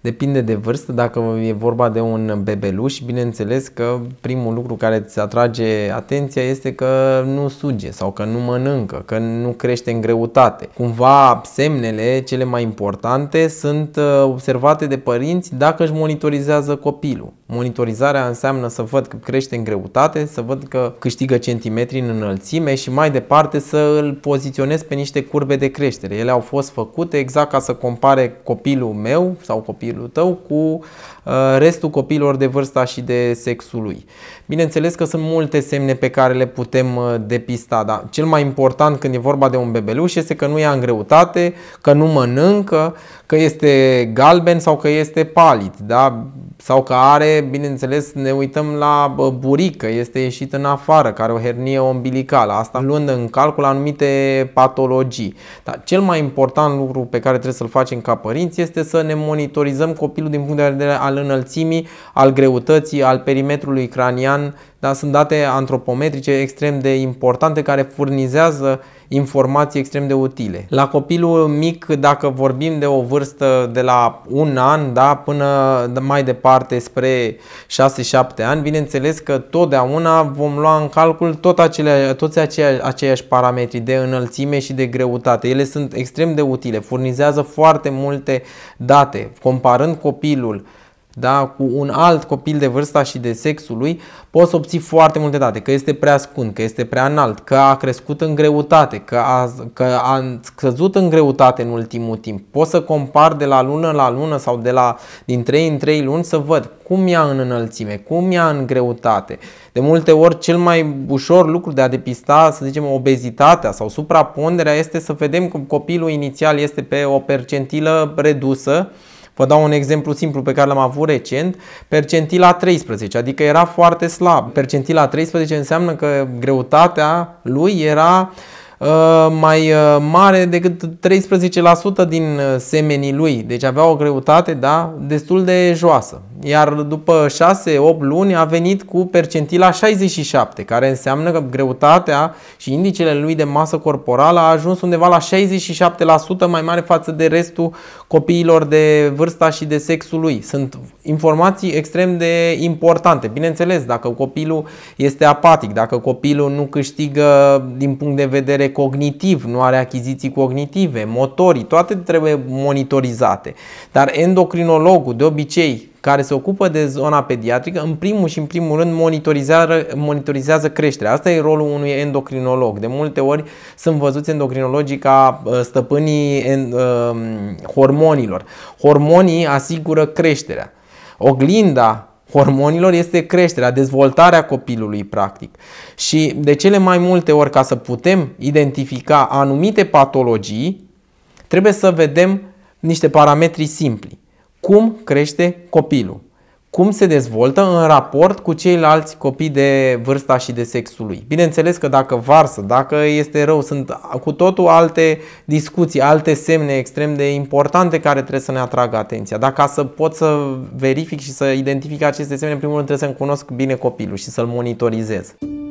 Depinde de vârstă, dacă e vorba de un bebeluș, bineînțeles că primul lucru care îți atrage atenția este că nu suge sau că nu mănâncă, că nu crește în greutate. Cumva semnele cele mai importante sunt uh, observate de părinți dacă își monitorizează copilul. Monitorizarea înseamnă să văd că crește în greutate, să văd că câștigă centimetri în înălțime și mai departe să îl poziționez pe niște curbe de creștere. Ele au fost făcute exact ca să compare copilul meu sau copilul copilul tău cu uh, restul copiilor de vârsta și de sexul lui. Bineînțeles că sunt multe semne pe care le putem uh, depista, dar cel mai important când e vorba de un bebeluș este că nu e în greutate, că nu mănâncă, că este galben sau că este palid, da? sau că are, bineînțeles, ne uităm la burică, este ieșit în afară, care o hernie ombilicală, asta luând în calcul anumite patologii. Dar cel mai important lucru pe care trebuie să-l facem ca părinți este să ne monitorizăm analizăm copilul din punct de vedere al înălțimii, al greutății, al perimetrului cranian, dar sunt date antropometrice extrem de importante care furnizează uh, informații extrem de utile. La copilul mic, dacă vorbim de o vârstă de la un an da, până mai departe spre 6-7 ani, bineînțeles că totdeauna vom lua în calcul tot acele, toți aceia, aceiași parametri de înălțime și de greutate. Ele sunt extrem de utile, furnizează foarte multe date, comparând copilul da, cu un alt copil de vârsta și de sexul lui, poți obții foarte multe date, că este prea scund, că este prea înalt, că a crescut în greutate, că a, că a scăzut în greutate în ultimul timp. Poți să compar de la lună la lună sau de la, din 3 în 3 luni să văd cum ia în înălțime, cum ia în greutate. De multe ori, cel mai ușor lucru de a depista, să zicem, obezitatea sau supraponderea este să vedem că copilul inițial este pe o percentilă redusă, Vă dau un exemplu simplu pe care l-am avut recent, percentila 13, adică era foarte slab. Percentila 13 înseamnă că greutatea lui era Uh, mai uh, mare decât 13% din uh, semenii lui, deci avea o greutate da, destul de joasă. Iar după 6-8 luni a venit cu percentila 67, care înseamnă că greutatea și indicele lui de masă corporală a ajuns undeva la 67% mai mare față de restul copiilor de vârsta și de sexul lui. Sunt informații extrem de importante. Bineînțeles, dacă copilul este apatic, dacă copilul nu câștigă din punct de vedere cognitiv, nu are achiziții cognitive, motorii, toate trebuie monitorizate. Dar endocrinologul, de obicei, care se ocupă de zona pediatrică, în primul și în primul rând monitorizează, monitorizează creșterea. Asta e rolul unui endocrinolog. De multe ori sunt văzuți endocrinologii ca uh, stăpânii uh, hormonilor. Hormonii asigură creșterea oglinda hormonilor este creșterea, dezvoltarea copilului practic. Și de cele mai multe ori ca să putem identifica anumite patologii, trebuie să vedem niște parametri simpli. Cum crește copilul? cum se dezvoltă în raport cu ceilalți copii de vârsta și de sexul lui. Bineînțeles că dacă varsă, dacă este rău, sunt cu totul alte discuții, alte semne extrem de importante care trebuie să ne atragă atenția. Dacă ca să pot să verific și să identific aceste semne, în primul rând trebuie să-mi cunosc bine copilul și să-l monitorizez.